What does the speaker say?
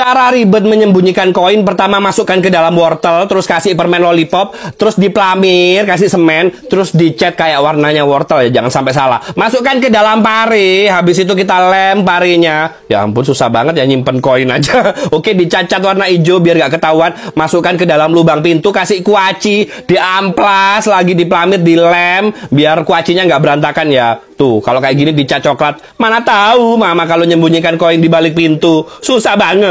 Cara ribet menyembunyikan koin pertama masukkan ke dalam wortel, terus kasih permen lollipop, terus diplamir, kasih semen, terus dicat kayak warnanya wortel ya, jangan sampai salah. Masukkan ke dalam pari, habis itu kita lem parinya. Ya ampun susah banget ya nyimpen koin aja. Oke, dicacat warna hijau biar gak ketahuan. Masukkan ke dalam lubang pintu, kasih kuaci, diamplas lagi diplamir, dilem biar kuacinya nggak berantakan ya. Tuh, kalau kayak gini dicat coklat, mana tahu mama kalau nyembunyikan koin di balik pintu, susah banget.